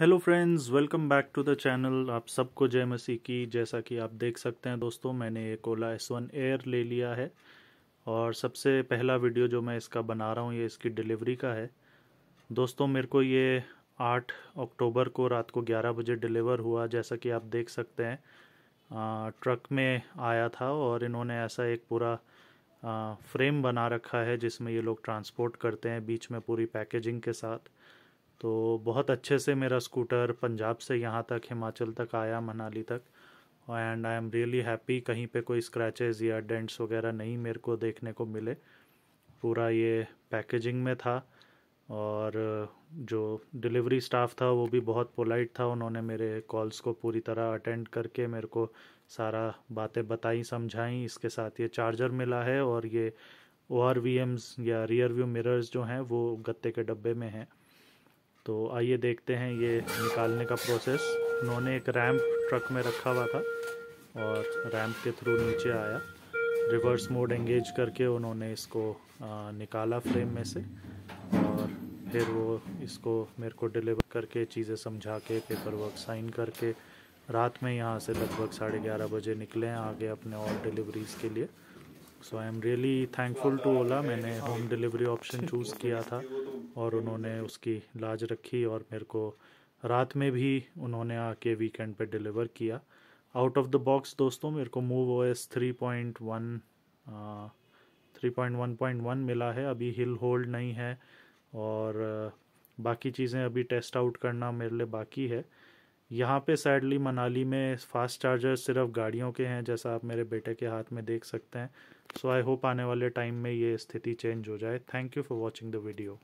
hello friends welcome back to the channel आप सबको जय मसीह की जैसा कि आप देख सकते हैं दोस्तों मैंने एक ओला एस वन एयर ले लिया है और सबसे पहला वीडियो जो मैं इसका बना रहा हूँ ये इसकी डिलीवरी का है दोस्तों मेरे को ये आठ अक्टूबर को रात को ग्यारह बजे डिलीवर हुआ जैसा कि आप देख सकते हैं आ, ट्रक में आया था और इन्होंने ऐसा एक पूरा फ्रेम बना रखा है जिसमें ये लोग ट्रांसपोर्ट करते हैं बीच में पूरी पैकेजिंग के साथ तो बहुत अच्छे से मेरा स्कूटर पंजाब से यहाँ तक हिमाचल तक आया मनाली तक and I am really happy कहीं पे कोई स्क्रैचेस या डेंट्स वगैरह नहीं मेरे को देखने को मिले पूरा ये पैकेजिंग में था और जो डिलीवरी स्टाफ था वो भी बहुत पोलाइट था उन्होंने मेरे कॉल्स को पूरी तरह अटेंड करके मेरे को सारा बातें बताई समझाई इसके साथ ये चार्जर मिला है और ये ओ आर वी एम्स या रियर व्यू मिरर्स जो हैं वो गत्ते के डब्बे में हैं तो आइए देखते हैं ये निकालने का प्रोसेस उन्होंने एक रैम्प ट्रक में रखा हुआ था और रैम्प के थ्रू नीचे आया रिवर्स मोड एंगेज करके उन्होंने इसको निकाला फ्रेम में से और फिर वो इसको मेरे को डिलीवर करके चीज़ें समझा के पेपर वर्क साइन करके रात में यहाँ से लगभग साढ़े ग्यारह बजे निकले हैं आगे अपने और डिलीवरीज़ के लिए so I am really thankful to Ola मैंने होम डिलीवरी ऑप्शन चूज़ किया था और उन्होंने उसकी लाज रखी और मेरे को रात में भी उन्होंने आके वीकेंड पे डिलीवर किया आउट ऑफ द बॉक्स दोस्तों मेरे को move O S three point one three point one point one मिला है अभी हिल होल्ड नहीं है और बाकी चीज़ें अभी टेस्ट आउट करना मेरे लिए बाकी है यहाँ पे सैडली मनाली में फास्ट चार्जर सिर्फ गाड़ियों के हैं जैसा आप मेरे बेटे के हाथ में देख सकते हैं सो आई होप आने वाले टाइम में ये स्थिति चेंज हो जाए thank you for watching the video